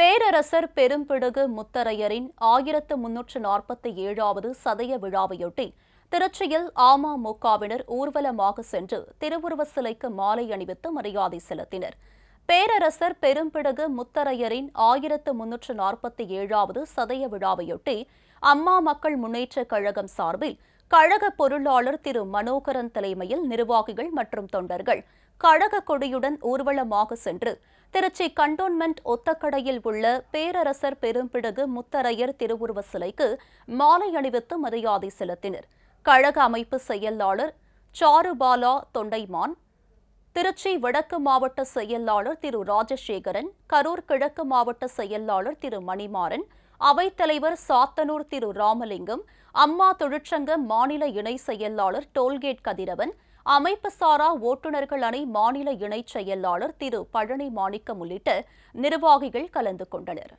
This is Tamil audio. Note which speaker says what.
Speaker 1: பேரரசர் பெரும்பிடுகு முத்தரையரின் ஆயிரத்து முன்னூற்று நாற்பத்தி ஏழாவது சதய விழாவையொட்டி திருச்சியில் அமமுகவினர் ஊர்வலமாக சென்று திருவுருவ சிலைக்கு மாலை அணிவித்து மரியாதை செலுத்தினர் பேரரசர் பெரும்பிடுகு முத்தரையரின் ஆயிரத்து முன்னூற்று நாற்பத்தி ஏழாவது சதய விழாவையொட்டி அம்மா மக்கள் முன்னேற்றக் கழகம் சார்பில் கழக பொருளாளர் திரு மனோகரன் தலைமையில் நிர்வாகிகள் மற்றும் தொண்டர்கள் கழக கொடியுடன் ஊர்வலமாக சென்று திருச்சி கண்டோன்மெண்ட் ஒத்தக்கடையில் உள்ள பேரரசர் பெரும்பிடுகு முத்தரையர் திருவுருவ சிலைக்கு மாலை அணிவித்து மரியாதை செலுத்தினர் கழக அமைப்பு செயலாளர் சாருபாலா தொண்டைமான் திருச்சி வடக்கு மாவட்ட செயலாளர் திரு ராஜசேகரன் கரூர் கிழக்கு மாவட்ட செயலாளர் திரு மணிமாறன் அவைத்தலைவர் சாத்தனூர் திரு ராமலிங்கம் அம்மா தொழிற்சங்க மாநில இணை செயலாளர் டோல்கேட் கதிரவன் அமைப்பு சாரா ஓட்டுநர்கள் அணி மாநில இணைச் செயலாளர் திரு பழனி மாணிக்கம் உள்ளிட்ட நிர்வாகிகள் கலந்து கொண்டனர்